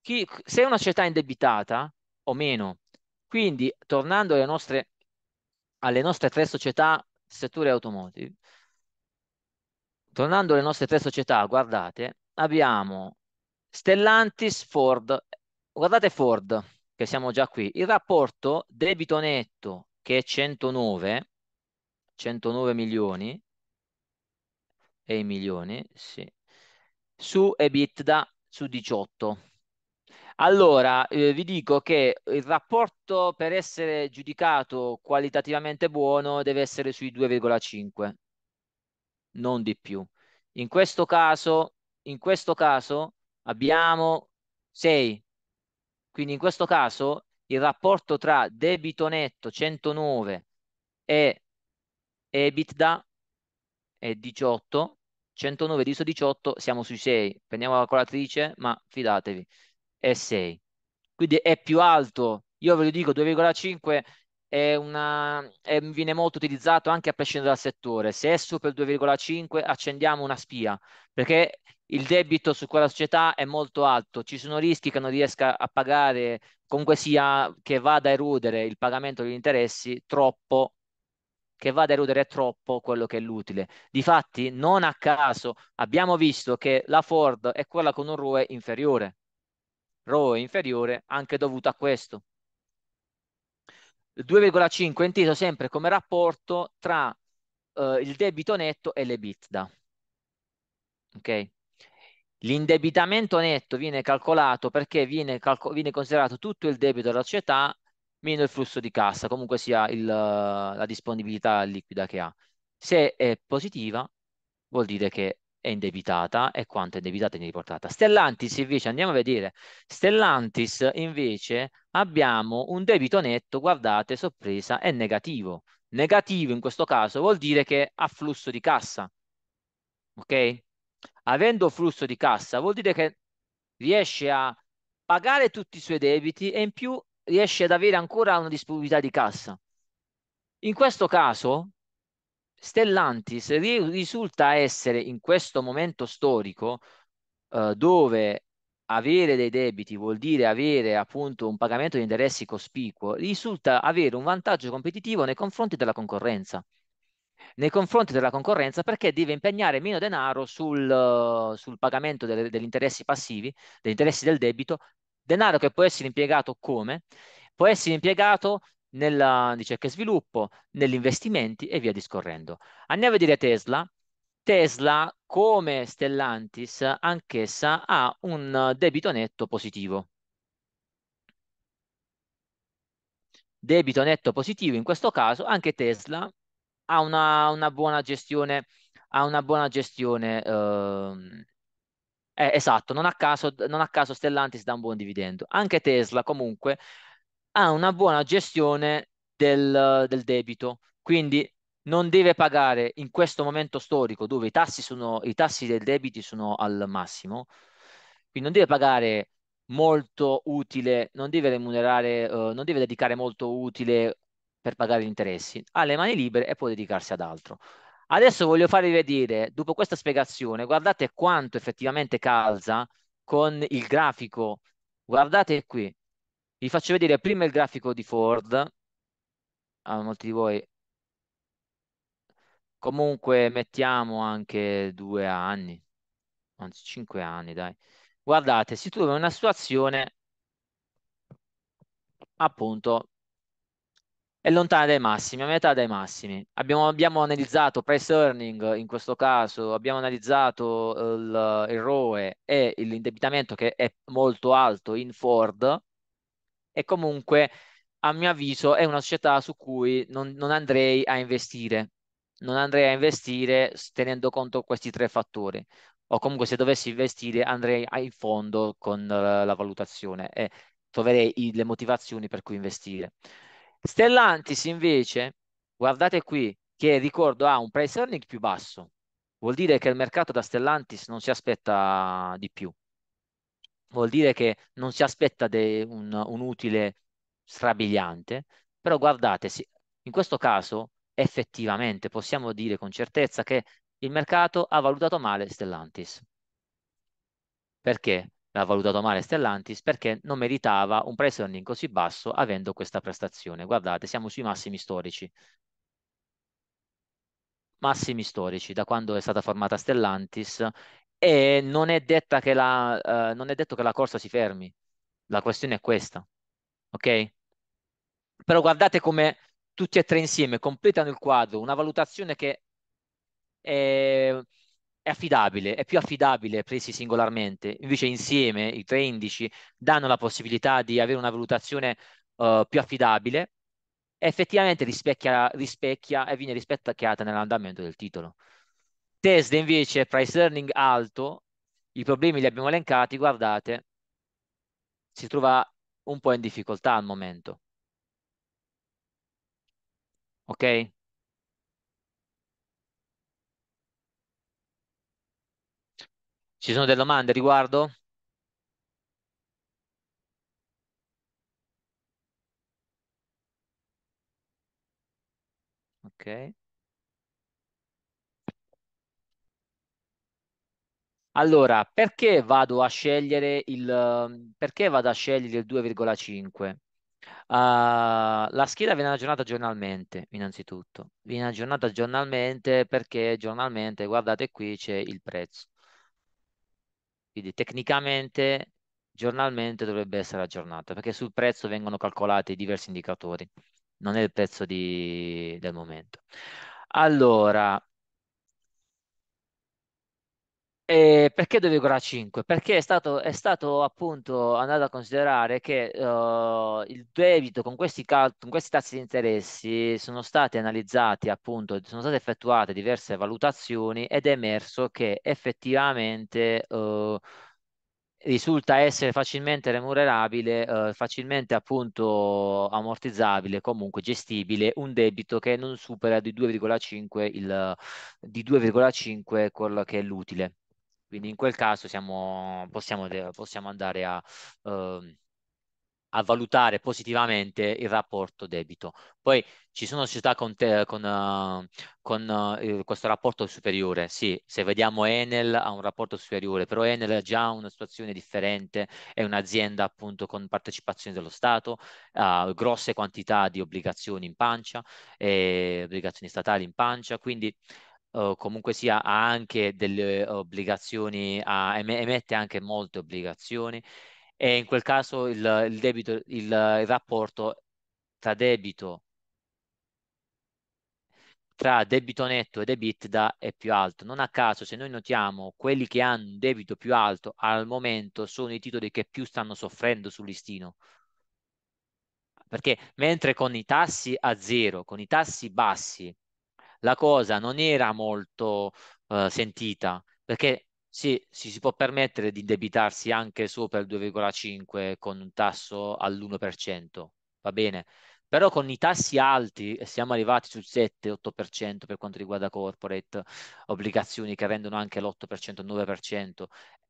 chi, se una società è indebitata o meno. Quindi, tornando alle nostre, alle nostre tre società, settore automotive, tornando alle nostre tre società, guardate, abbiamo Stellantis, Ford guardate Ford, che siamo già qui, il rapporto debito netto che è 109, 109 milioni, e i milioni, sì, su EBITDA su 18. Allora, eh, vi dico che il rapporto per essere giudicato qualitativamente buono deve essere sui 2,5, non di più. In questo caso, in questo caso abbiamo 6, quindi in questo caso il rapporto tra debito netto 109 e EBITDA è 18, 109 diviso 18 siamo sui 6, prendiamo la calcolatrice ma fidatevi, è 6. Quindi è più alto, io ve lo dico 2,5 è una, è, viene molto utilizzato anche a prescindere dal settore. Se è il 2,5 accendiamo una spia perché il debito su quella società è molto alto, ci sono rischi che non riesca a pagare, comunque sia che vada a erudere il pagamento degli interessi troppo che vada a erudere troppo quello che è l'utile. Difatti, non a caso abbiamo visto che la Ford è quella con un ROE inferiore. ROE inferiore anche dovuto a questo. 2,5 inteso sempre come rapporto tra eh, il debito netto e l'EBITDA. Okay? L'indebitamento netto viene calcolato perché viene, calco viene, considerato tutto il debito della società meno il flusso di cassa, comunque sia il, la disponibilità liquida che ha. Se è positiva vuol dire che è indebitata e quanto è indebitata e riportata. Stellantis invece, andiamo a vedere, Stellantis invece abbiamo un debito netto, guardate, sorpresa, è negativo. Negativo in questo caso vuol dire che ha flusso di cassa, ok? Avendo flusso di cassa vuol dire che riesce a pagare tutti i suoi debiti e in più riesce ad avere ancora una disponibilità di cassa. In questo caso Stellantis risulta essere in questo momento storico eh, dove avere dei debiti vuol dire avere appunto un pagamento di interessi cospicuo, risulta avere un vantaggio competitivo nei confronti della concorrenza. Nei confronti della concorrenza perché deve impegnare meno denaro sul, sul pagamento delle, degli interessi passivi, degli interessi del debito, denaro che può essere impiegato come? Può essere impiegato nella ricerca e sviluppo, negli investimenti e via discorrendo. Andiamo a vedere Tesla. Tesla, come Stellantis, anch'essa ha un debito netto positivo. Debito netto positivo in questo caso, anche Tesla ha una, una buona gestione, ha una buona gestione eh, eh, esatto, non a, caso, non a caso Stellantis dà un buon dividendo. Anche Tesla comunque ha una buona gestione del, del debito, quindi non deve pagare in questo momento storico dove i tassi, sono, i tassi del debito sono al massimo, quindi non deve pagare molto utile, non deve remunerare, uh, non deve dedicare molto utile per pagare gli interessi, ha le mani libere e può dedicarsi ad altro. Adesso voglio farvi vedere, dopo questa spiegazione, guardate quanto effettivamente calza con il grafico, guardate qui, vi faccio vedere prima il grafico di Ford, a molti di voi comunque mettiamo anche due anni, anzi cinque anni, dai. Guardate, si trova in una situazione appunto è lontana dai massimi, a metà dai massimi. Abbiamo, abbiamo analizzato price earning in questo caso, abbiamo analizzato il, eh, il ROE e l'indebitamento che è molto alto in Ford e comunque a mio avviso è una società su cui non, non andrei a investire, non andrei a investire tenendo conto questi tre fattori o comunque se dovessi investire andrei in fondo con uh, la valutazione e troverei i, le motivazioni per cui investire. Stellantis invece, guardate qui, che ricordo ha un price earning più basso, vuol dire che il mercato da Stellantis non si aspetta di più vuol dire che non si aspetta de, un, un utile strabiliante, però guardate, in questo caso effettivamente possiamo dire con certezza che il mercato ha valutato male Stellantis. Perché l'ha valutato male Stellantis? Perché non meritava un price earning così basso avendo questa prestazione. Guardate, siamo sui massimi storici. Massimi storici, da quando è stata formata Stellantis e non è, la, uh, non è detto che la corsa si fermi. La questione è questa, ok? Però guardate come tutti e tre insieme completano il quadro, una valutazione che è, è affidabile, è più affidabile presi singolarmente, invece insieme i tre indici danno la possibilità di avere una valutazione uh, più affidabile e effettivamente rispecchia, rispecchia e viene rispecchiata nell'andamento del titolo. Tesla invece price earning alto, i problemi li abbiamo elencati, guardate, si trova un po' in difficoltà al momento. Ok? Ci sono delle domande riguardo? Ok. Allora, perché vado a scegliere il, ehm, perché vado a scegliere il 2,5? Uh, ah, la scheda viene aggiornata giornalmente, innanzitutto. Viene aggiornata giornalmente perché giornalmente, guardate qui, c'è il prezzo. Quindi tecnicamente, giornalmente dovrebbe essere aggiornata perché sul prezzo vengono calcolati diversi indicatori, non è il prezzo di, del momento. Allora, e eh, perché 2,5? Perché è stato, è stato, appunto andato a considerare che uh, il debito con questi, cal- con questi tassi di interessi sono stati analizzati, appunto, sono state effettuate diverse valutazioni ed è emerso che effettivamente uh, risulta essere facilmente remunerabile, eh, facilmente appunto ammortizzabile, comunque gestibile, un debito che non supera di 2,5 il di 2,5 quello che è l'utile. Quindi in quel caso siamo, possiamo, possiamo, andare a, eh, a, valutare positivamente il rapporto debito. Poi ci sono società con, te, con, uh, con uh, questo rapporto superiore, sì, se vediamo Enel ha un rapporto superiore, però Enel ha già una situazione differente, è un'azienda appunto con partecipazione dello Stato, ha grosse quantità di obbligazioni in pancia, eh, obbligazioni statali in pancia, quindi comunque sia ha anche delle obbligazioni, a, emette anche molte obbligazioni e in quel caso il, il, debito, il, il rapporto tra debito tra debito netto ed EBITDA è più alto. Non a caso, se noi notiamo, quelli che hanno un debito più alto al momento sono i titoli che più stanno soffrendo sul listino. Perché mentre con i tassi a zero, con i tassi bassi, la cosa non era molto uh, sentita, perché sì, si, si può permettere di indebitarsi anche sopra il 2,5 con un tasso all'1%, va bene? Però con i tassi alti siamo arrivati sul 7-8% per quanto riguarda corporate, obbligazioni che rendono anche l'8%, 9%.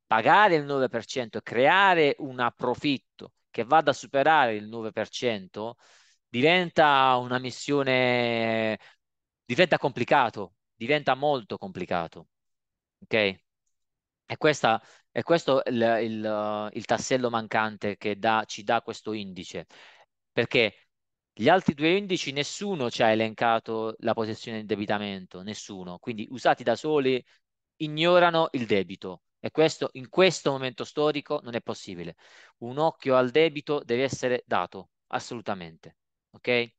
Pagare il 9% creare un approfitto che vada a superare il 9% diventa una missione diventa complicato, diventa molto complicato. Ok? E, questa, e questo è il, il, uh, il, tassello mancante che dà, ci dà questo indice, perché gli altri due indici nessuno ci ha elencato la posizione di indebitamento, nessuno, quindi usati da soli ignorano il debito e questo in questo momento storico non è possibile. Un occhio al debito deve essere dato, assolutamente. Ok?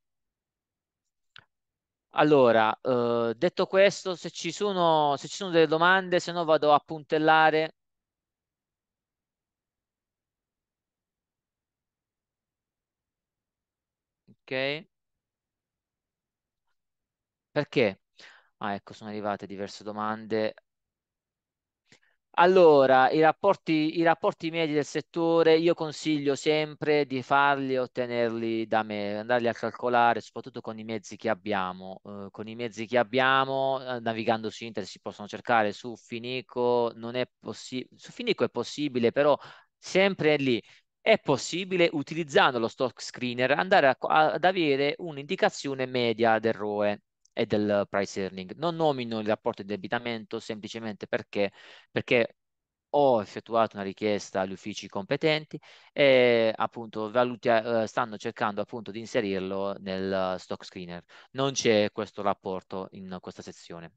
Allora, eh, detto questo, se ci sono, se ci sono delle domande, se no vado a puntellare. Ok. Perché? Ah, ecco, sono arrivate diverse domande. Allora, i rapporti, i rapporti medi del settore io consiglio sempre di farli e ottenerli da me, andarli a calcolare soprattutto con i mezzi che abbiamo. Eh, con i mezzi che abbiamo, eh, navigando su internet si possono cercare su Finico, non è possibile, su Finico è possibile, però sempre lì è possibile utilizzando lo stock screener andare a, ad avere un'indicazione media del ROE e del price earning. Non nomino il rapporto di debitamento semplicemente perché, perché ho effettuato una richiesta agli uffici competenti e appunto valutia, eh, stanno cercando appunto di inserirlo nel stock screener. Non c'è questo rapporto in questa sezione.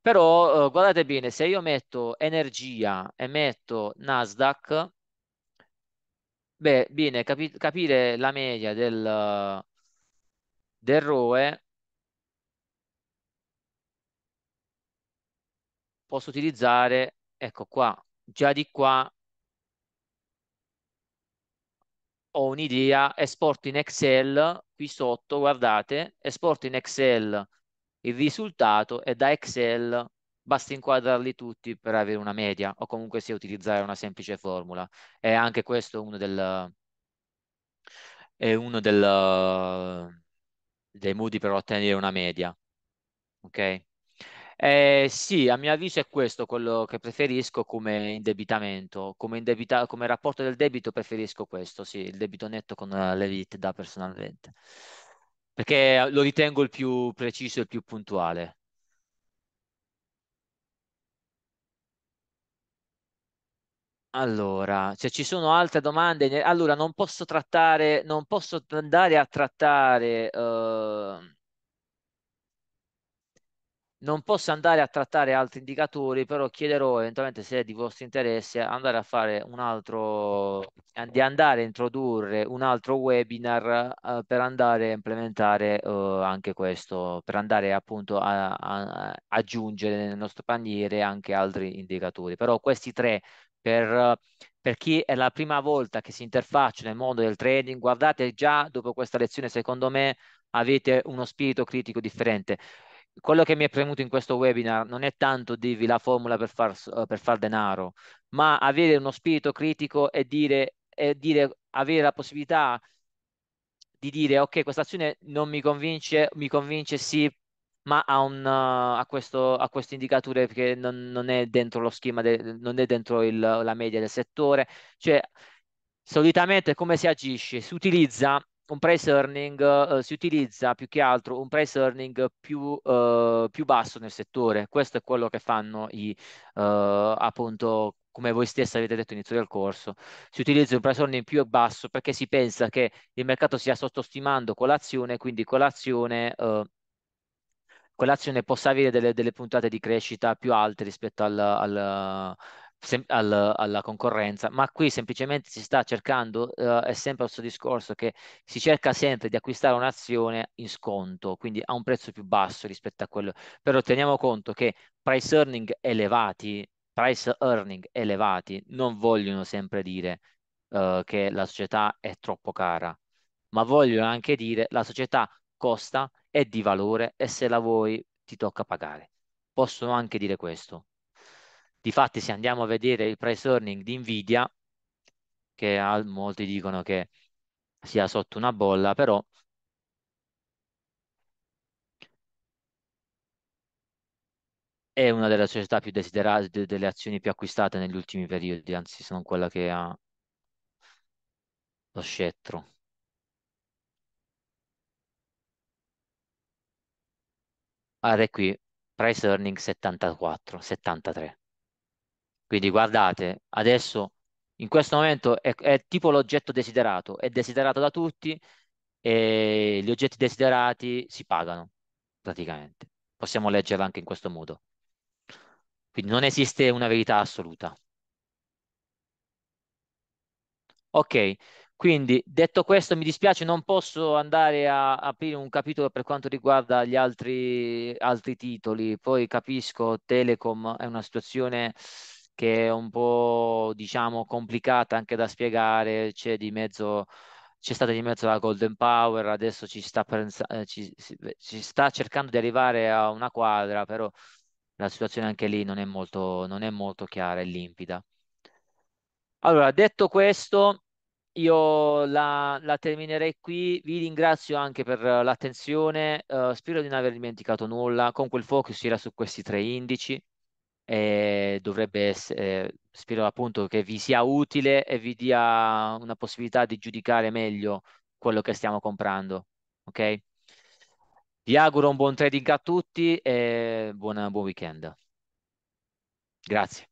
Però eh, guardate bene, se io metto energia e metto Nasdaq, beh, bene, capi capire la media del, del ROE posso utilizzare, ecco qua, già di qua ho un'idea, esporto in Excel, qui sotto, guardate, esporto in Excel il risultato e da Excel basta inquadrarli tutti per avere una media o comunque sia utilizzare una semplice formula. E anche questo è uno, del, è uno del, dei modi per ottenere una media. Ok? Eh, sì, a mio avviso è questo quello che preferisco come indebitamento, come, indebita- come rapporto del debito preferisco questo, sì, il debito netto con eh, l'EVIT personalmente, perché eh, lo ritengo il più preciso e il più puntuale. Allora, se ci sono altre domande, allora non posso trattare, non posso andare a trattare... eh, non posso andare a trattare altri indicatori, però chiederò eventualmente se è di vostro interesse andare a fare un altro, di andare a introdurre un altro webinar uh, per andare a implementare uh, anche questo, per andare appunto a, a, aggiungere nel nostro paniere anche altri indicatori. Però questi tre per... per chi è la prima volta che si interfaccia nel mondo del trading, guardate già dopo questa lezione, secondo me avete uno spirito critico differente quello che mi è premuto in questo webinar non è tanto dirvi la formula per far, eh, per far denaro, ma avere uno spirito critico e dire, e dire avere la possibilità di dire ok questa azione non mi convince, mi convince sì, ma a, un, eh, a, questo, a questo indicatore che non, non è dentro lo schema, de, non è dentro il, la media del settore. Cioè, solitamente come si agisce? Si utilizza un price earning eh, si utilizza più che altro un price earning più, eh, più, basso nel settore. Questo è quello che fanno i eh, appunto come voi stessi avete detto all'inizio del corso, si utilizza un price earning più basso perché si pensa che il mercato stia sottostimando colazione, quindi colazione quell'azione eh, possa avere delle, delle, puntate di crescita più alte rispetto al, al, al, alla concorrenza, ma qui semplicemente si sta cercando, eh, è sempre questo discorso, che si cerca sempre di acquistare un'azione in sconto, quindi a un prezzo più basso rispetto a quello, però teniamo conto che price earning elevati, price earning elevati non vogliono sempre dire eh, che la società è troppo cara, ma vogliono anche dire la società costa, è di valore e se la vuoi ti tocca pagare. Possono anche dire questo Difatti, se andiamo a vedere il price earning di Nvidia, che molti dicono che sia sotto una bolla, però è una delle società più desiderate, delle azioni più acquistate negli ultimi periodi, anzi, se non quella che ha lo scettro. è qui, price earning 74, 73. Quindi guardate, adesso in questo momento è, è tipo l'oggetto desiderato, è desiderato da tutti e gli oggetti desiderati si pagano praticamente. Possiamo leggerla anche in questo modo. Quindi non esiste una verità assoluta. Ok, quindi detto questo mi dispiace, non posso andare a aprire un capitolo per quanto riguarda gli altri, altri titoli, poi capisco Telecom è una situazione che è un po', diciamo, complicata anche da spiegare, c'è di mezzo c'è stata di mezzo la Golden Power, adesso ci sta, pens- eh, ci, ci sta cercando di arrivare a una quadra, però la situazione anche lì non è molto, non è molto chiara e limpida. Allora, detto questo, io la, la terminerei qui. Vi ringrazio anche per l'attenzione. Uh, spero di non aver dimenticato nulla. Con quel focus era su questi tre indici eh, dovrebbe essere, eh, spero appunto che vi sia utile e vi dia una possibilità di giudicare meglio quello che stiamo comprando. Ok? Vi auguro un buon trading a tutti e buona, buon weekend. Grazie.